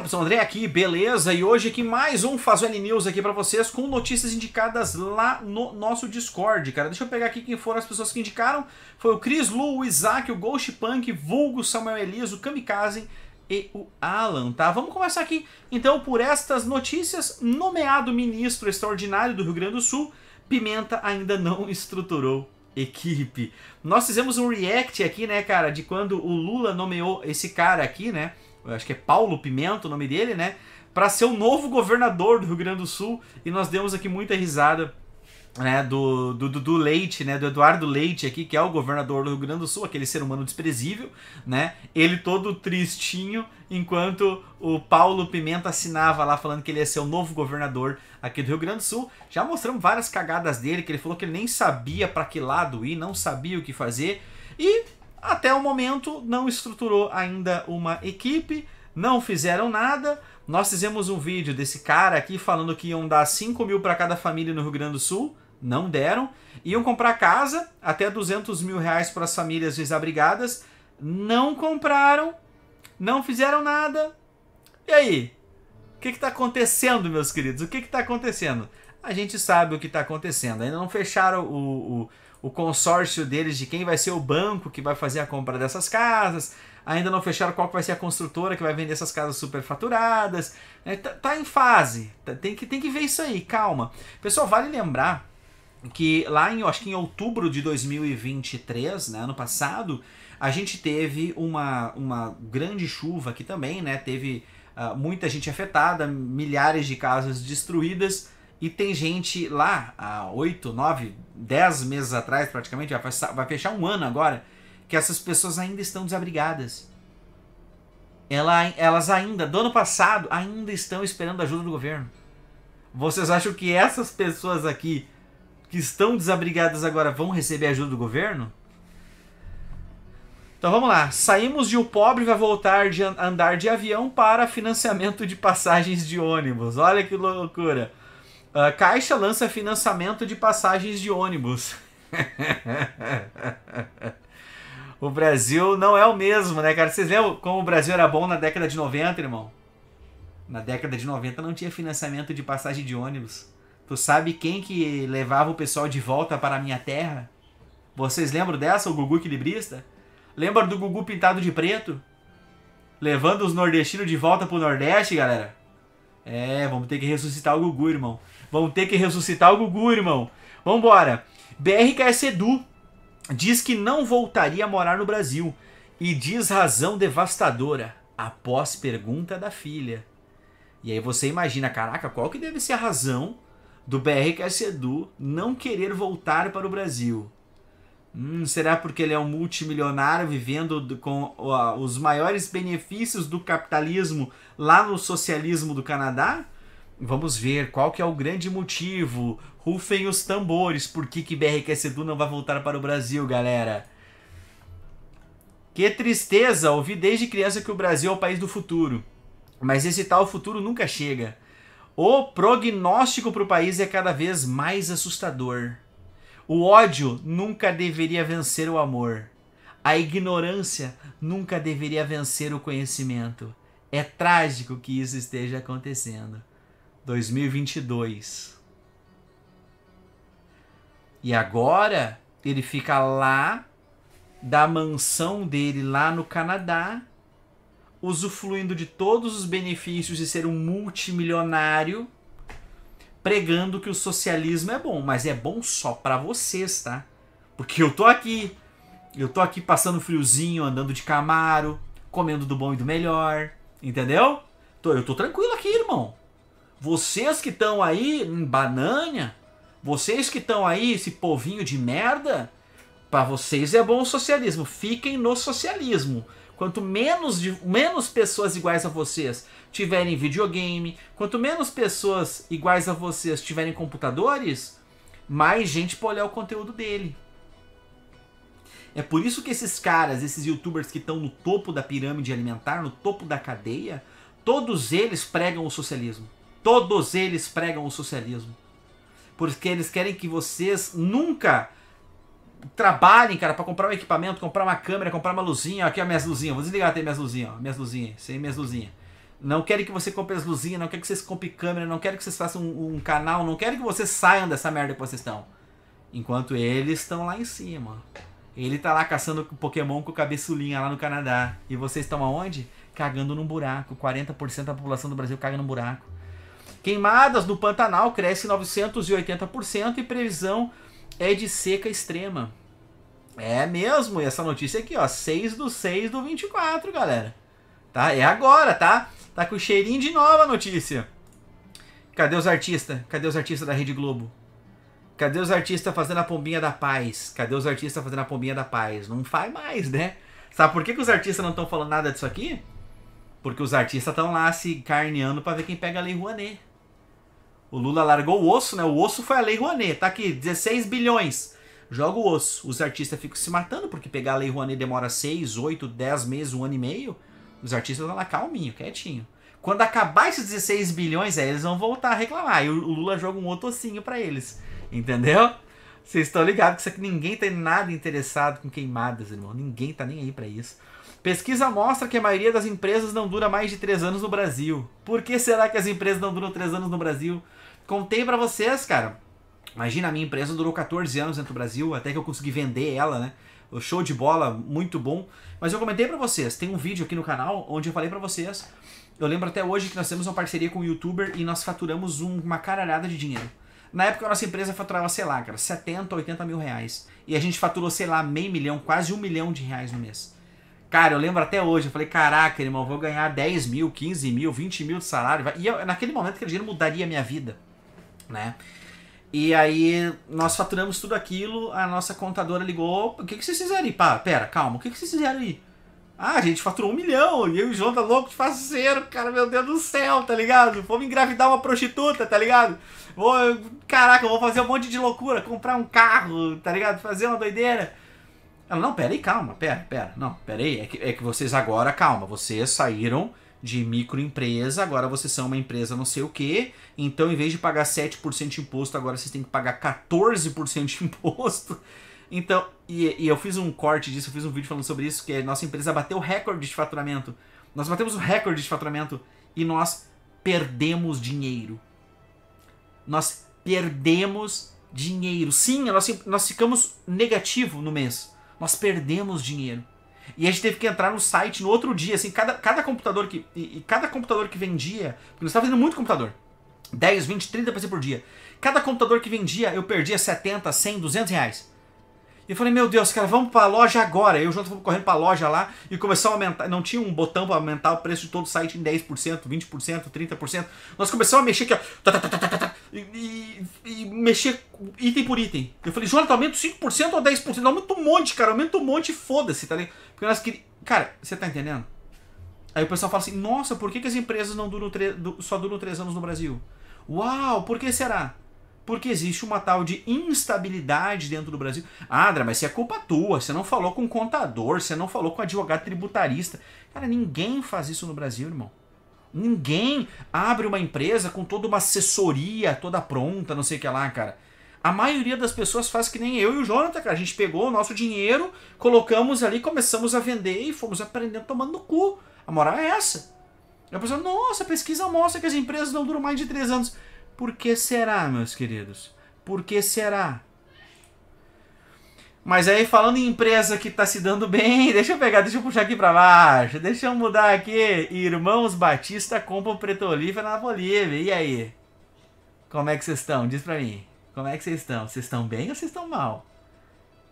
Fala pessoal, André aqui, beleza? E hoje aqui mais um Fazuel News aqui para vocês com notícias indicadas lá no nosso Discord, cara. Deixa eu pegar aqui quem foram as pessoas que indicaram. Foi o Chris Lu, o Isaac, o Ghost Punk, Vulgo, Samuel Elias, o Kamikaze e o Alan, tá? Vamos começar aqui então por estas notícias. Nomeado ministro extraordinário do Rio Grande do Sul, Pimenta ainda não estruturou equipe. Nós fizemos um react aqui, né, cara, de quando o Lula nomeou esse cara aqui, né? acho que é Paulo Pimenta o nome dele, né? Para ser o novo governador do Rio Grande do Sul. E nós demos aqui muita risada né, do, do, do Leite, né, do Eduardo Leite aqui, que é o governador do Rio Grande do Sul, aquele ser humano desprezível, né, ele todo tristinho, enquanto o Paulo Pimenta assinava lá falando que ele ia ser o novo governador aqui do Rio Grande do Sul. Já mostramos várias cagadas dele, que ele falou que ele nem sabia para que lado ir, não sabia o que fazer, e até o momento não estruturou ainda uma equipe, não fizeram nada. Nós fizemos um vídeo desse cara aqui falando que iam dar 5 mil para cada família no Rio Grande do Sul, não deram. Iam comprar casa, até 200 mil reais para as famílias desabrigadas, não compraram, não fizeram nada. E aí? O que está acontecendo, meus queridos? O que está acontecendo? A gente sabe o que está acontecendo. Ainda não fecharam o, o o consórcio deles de quem vai ser o banco que vai fazer a compra dessas casas. Ainda não fecharam qual vai ser a construtora que vai vender essas casas superfaturadas. É, tá, tá, em fase. Tá, tem, que, tem que ver isso aí, calma. Pessoal, vale lembrar que lá em, acho que em outubro de 2023, né, ano passado, a gente teve uma, uma grande chuva aqui também, né? Teve uh, muita gente afetada, milhares de casas destruídas. E tem gente lá, há 8, 9, 10 meses atrás praticamente, vai fechar um ano agora, que essas pessoas ainda estão desabrigadas. Ela, elas ainda, do ano passado, ainda estão esperando ajuda do governo. Vocês acham que essas pessoas aqui, que estão desabrigadas agora, vão receber ajuda do governo? Então vamos lá. Saímos de o pobre vai voltar de andar de avião para financiamento de passagens de ônibus. Olha que loucura. A ah, Caixa lança financiamento de passagens de ônibus. o Brasil não é o mesmo, né, cara? Vocês lembram como o Brasil era bom na década de 90, irmão? Na década de 90 não tinha financiamento de passagem de ônibus. Tu sabe quem que levava o pessoal de volta para a minha terra? Vocês lembram dessa, o Gugu equilibrista? Lembra do Gugu pintado de preto? Levando os nordestinos de volta pro Nordeste, galera? É, vamos ter que ressuscitar o Gugu, irmão. Vamos ter que ressuscitar o Gugu, irmão. Vambora. BRKS Edu diz que não voltaria a morar no Brasil e diz razão devastadora após pergunta da filha. E aí você imagina, caraca, qual que deve ser a razão do BRKS Edu não querer voltar para o Brasil? Hum, será porque ele é um multimilionário vivendo com ó, os maiores benefícios do capitalismo lá no socialismo do Canadá? Vamos ver qual que é o grande motivo. Rufem os tambores. Por que, que BRQ Sedu não vai voltar para o Brasil, galera? Que tristeza! Ouvi desde criança que o Brasil é o país do futuro. Mas esse tal futuro nunca chega. O prognóstico para o país é cada vez mais assustador. O ódio nunca deveria vencer o amor. A ignorância nunca deveria vencer o conhecimento. É trágico que isso esteja acontecendo. 2022. E agora ele fica lá da mansão dele lá no Canadá, usufruindo de todos os benefícios de ser um multimilionário pregando que o socialismo é bom, mas é bom só para vocês, tá? Porque eu tô aqui, eu tô aqui passando friozinho, andando de Camaro, comendo do bom e do melhor, entendeu? Tô, eu tô tranquilo aqui, irmão. Vocês que estão aí em banana, vocês que estão aí esse povinho de merda, para vocês é bom o socialismo. Fiquem no socialismo. Quanto menos, menos pessoas iguais a vocês tiverem videogame, quanto menos pessoas iguais a vocês tiverem computadores, mais gente pode olhar o conteúdo dele. É por isso que esses caras, esses youtubers que estão no topo da pirâmide alimentar, no topo da cadeia, todos eles pregam o socialismo. Todos eles pregam o socialismo. Porque eles querem que vocês nunca trabalhem, cara, para comprar um equipamento, comprar uma câmera, comprar uma luzinha. Aqui, ó, minhas luzinhas. Vou desligar até minhas luzinhas, ó. Minhas luzinhas, sem minhas luzinhas. Não querem que você compre as luzinhas, não querem que vocês comprem câmera, não querem que vocês façam um, um canal, não querem que vocês saiam dessa merda que vocês estão. Enquanto eles estão lá em cima. Ele tá lá caçando Pokémon com o cabeçulinha lá no Canadá. E vocês estão aonde? Cagando num buraco. 40% da população do Brasil caga num buraco. Queimadas no Pantanal cresce 980% e previsão é de seca extrema. É mesmo, e essa notícia aqui, ó, 6 do 6 do 24, galera. Tá? É agora, tá? Tá com cheirinho de nova notícia. Cadê os artistas? Cadê os artistas da Rede Globo? Cadê os artistas fazendo a pombinha da paz? Cadê os artistas fazendo a pombinha da paz? Não faz mais, né? Sabe por que, que os artistas não estão falando nada disso aqui? Porque os artistas estão lá se carneando para ver quem pega a Lei Rouanet. O Lula largou o osso, né? O osso foi a Lei Rouanet, tá aqui, 16 bilhões. Joga o osso. Os artistas ficam se matando, porque pegar a Lei Rouanet demora 6, 8, 10 meses, um ano e meio. Os artistas estão lá calminho, quietinho. Quando acabar esses 16 bilhões, aí eles vão voltar a reclamar. E o Lula joga um outro ossinho pra eles. Entendeu? Vocês estão ligados que isso aqui ninguém tem nada interessado com queimadas, irmão. Ninguém tá nem aí para isso. Pesquisa mostra que a maioria das empresas não dura mais de 3 anos no Brasil. Por que será que as empresas não duram 3 anos no Brasil? contei para vocês, cara. Imagina, a minha empresa durou 14 anos dentro do Brasil, até que eu consegui vender ela, né? O show de bola, muito bom. Mas eu comentei para vocês, tem um vídeo aqui no canal onde eu falei para vocês. Eu lembro até hoje que nós temos uma parceria com um youtuber e nós faturamos um, uma caralhada de dinheiro. Na época a nossa empresa faturava, sei lá, cara, 70, 80 mil reais. E a gente faturou, sei lá, meio milhão, quase um milhão de reais no mês. Cara, eu lembro até hoje, eu falei, caraca, irmão, vou ganhar 10 mil, 15 mil, 20 mil de salário. E eu, naquele momento aquele dinheiro mudaria a minha vida né? E aí nós faturamos tudo aquilo, a nossa contadora ligou, o que, que vocês fizeram aí? Pá, pera, calma, o que, que vocês fizeram aí? Ah, a gente faturou um milhão, e eu e o João tá louco de faceiro, cara, meu Deus do céu, tá ligado? Vou me engravidar uma prostituta, tá ligado? Vou, caraca, eu vou fazer um monte de loucura, comprar um carro, tá ligado? Fazer uma doideira. Ela, não, pera aí, calma, pera, pera, não, pera aí, é que, é que vocês agora, calma, vocês saíram de microempresa, agora vocês são uma empresa não sei o que, então em vez de pagar 7% de imposto, agora vocês têm que pagar 14% de imposto. Então, e, e, eu fiz um corte disso, eu fiz um vídeo falando sobre isso, que é, nossa empresa bateu recorde de faturamento. Nós batemos o recorde de faturamento e nós perdemos dinheiro. Nós perdemos dinheiro. Sim, nós, nós ficamos negativo no mês. Nós perdemos dinheiro. E a gente teve que entrar no site no outro dia, assim, cada, cada computador que. E, e cada computador que vendia. Porque nós estávamos vendendo muito computador. 10, 20, 30 PC por dia. Cada computador que vendia, eu perdia 70, 100, 200 reais. E eu falei, meu Deus, cara, vamos pra loja agora. Eu junto fomos correndo pra loja lá e começamos a aumentar. Não tinha um botão para aumentar o preço de todo o site em 10%, 20%, 30%. Nós começamos a mexer aqui, ó e, e, mexer item por item. Eu falei, Jonathan, aumenta 5% ou 10%? Aumenta um monte, cara, aumenta um monte e foda-se, tá ligado? Porque nós queríamos. Cara, você tá entendendo? Aí o pessoal fala assim, nossa, por que, que as empresas não duram tre... só duram 3 anos no Brasil? Uau, por que será? Porque existe uma tal de instabilidade dentro do Brasil. Ah, André, mas se é culpa tua, você não falou com o contador, você não falou com advogado tributarista. Cara, ninguém faz isso no Brasil, irmão. Ninguém abre uma empresa com toda uma assessoria toda pronta, não sei o que lá, cara. A maioria das pessoas faz que nem eu e o Jonathan, cara. A gente pegou o nosso dinheiro, colocamos ali, começamos a vender e fomos aprendendo tomando no cu. A moral é essa. E a pessoa, nossa, a pesquisa mostra que as empresas não duram mais de três anos. Por que será, meus queridos? Por que será? Mas aí falando em empresa que tá se dando bem, deixa eu pegar, deixa eu puxar aqui para baixo, deixa eu mudar aqui. Irmãos Batista compram Preto Oliva na Bolívia. E aí? Como é que vocês estão? Diz pra mim. Como é que vocês estão? Vocês estão bem ou vocês estão mal?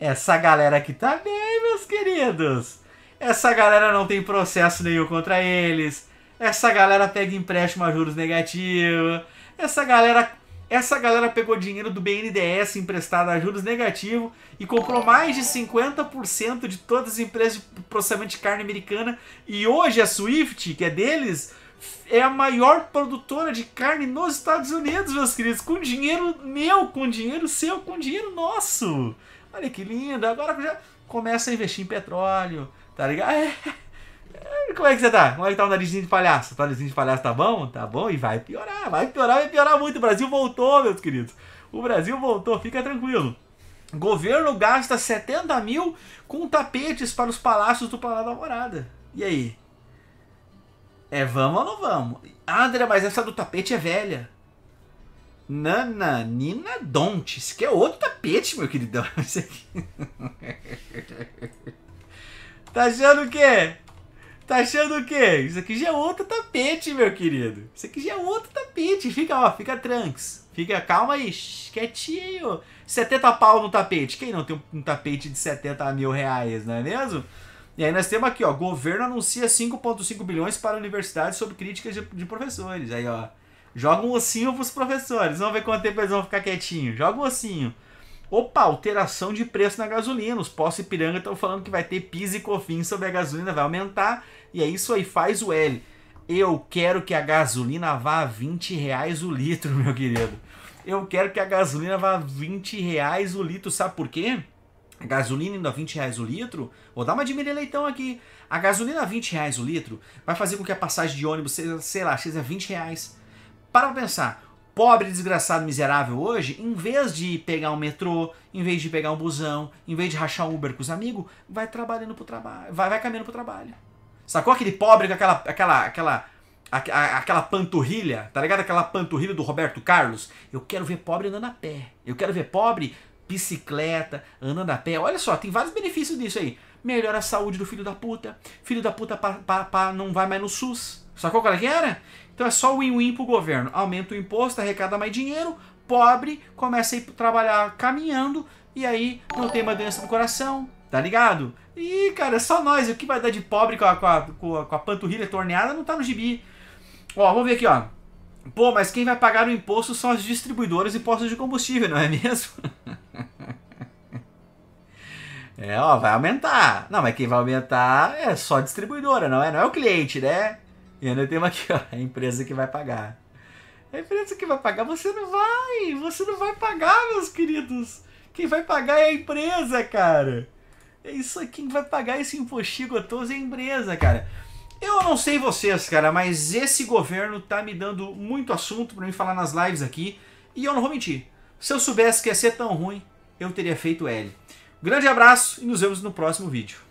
Essa galera aqui tá bem, meus queridos. Essa galera não tem processo nenhum contra eles. Essa galera pega empréstimo a juros negativos. Essa galera essa galera pegou dinheiro do BNDES emprestado a juros negativo e comprou mais de 50% de todas as empresas de processamento de carne americana. E hoje a Swift, que é deles, é a maior produtora de carne nos Estados Unidos, meus queridos. Com dinheiro meu, com dinheiro seu, com dinheiro nosso. Olha que lindo. Agora já começa a investir em petróleo, tá ligado? É. É, como é que você tá? Como é que tá o narizinho de palhaço? Tá o narizinho de palhaço tá bom? Tá bom? E vai piorar, vai piorar, vai piorar muito. O Brasil voltou, meus queridos. O Brasil voltou, fica tranquilo. Governo gasta 70 mil com tapetes para os palácios do Palácio da Morada. E aí? É vamos ou não vamos? André, mas essa do tapete é velha. Nana, Nina Don't. Isso aqui é outro tapete, meu queridão. aqui. tá achando o quê? Tá achando o quê? Isso aqui já é outro tapete, meu querido. Isso aqui já é outro tapete. Fica, ó, fica tranks. Fica, calma aí, quietinho. 70 pau no tapete. Quem não tem um tapete de 70 mil reais, não é mesmo? E aí nós temos aqui, ó, governo anuncia 5,5 bilhões para universidades sob críticas de, de, professores. Aí, ó, joga um ossinho pros professores. Vamos ver quanto tempo eles vão ficar quietinhos. Joga um ossinho. Opa, alteração de preço na gasolina. Os postos Ipiranga estão falando que vai ter PIS e COFINS sobre a gasolina, vai aumentar. E é isso aí, faz o L. Eu quero que a gasolina vá a 20 reais o litro, meu querido. Eu quero que a gasolina vá a 20 reais o litro. Sabe por quê? A gasolina indo a 20 reais o litro, vou dar uma de milha leitão aqui. A gasolina a 20 reais o litro vai fazer com que a passagem de ônibus seja, sei lá, seja 20 reais. Para pensar, pobre, desgraçado, miserável hoje, em vez de pegar um metrô, em vez de pegar um busão, em vez de rachar um Uber com os amigos, vai trabalhando pro trabalho, vai, vai caminhando pro trabalho. Sacou aquele pobre com aquela, aquela, aquela, aquela panturrilha, tá ligado? Aquela panturrilha do Roberto Carlos. Eu quero ver pobre andando a pé. Eu quero ver pobre bicicleta, andando a pé. Olha só, tem vários benefícios disso aí. Melhora a saúde do filho da puta. Filho da puta não vai mais no SUS Sacou qual é que era? Então é só win-win pro governo. Aumenta o imposto, arrecada mais dinheiro, pobre começa a ir trabalhar caminhando e aí não tem mais doença do coração, tá ligado? E, cara, é só nós. O que vai dar de pobre com a, com a, com a, com a panturrilha torneada não tá no gibi. Ó, vamos ver aqui, ó. Pô, mas quem vai pagar o imposto são as distribuidoras e postos de combustível, não é mesmo? é, ó, vai aumentar. Não, mas quem vai aumentar é só a distribuidora, não é? Não é o cliente, né? E ainda temos aqui, ó, a empresa que vai pagar. A empresa que vai pagar, você não vai! Você não vai pagar, meus queridos! Quem vai pagar é a empresa, cara! É isso aqui. quem vai pagar esse imposto, gotoso é a empresa, cara. Eu não sei vocês, cara, mas esse governo tá me dando muito assunto para me falar nas lives aqui. E eu não vou mentir. Se eu soubesse que ia ser tão ruim, eu teria feito L. grande abraço e nos vemos no próximo vídeo.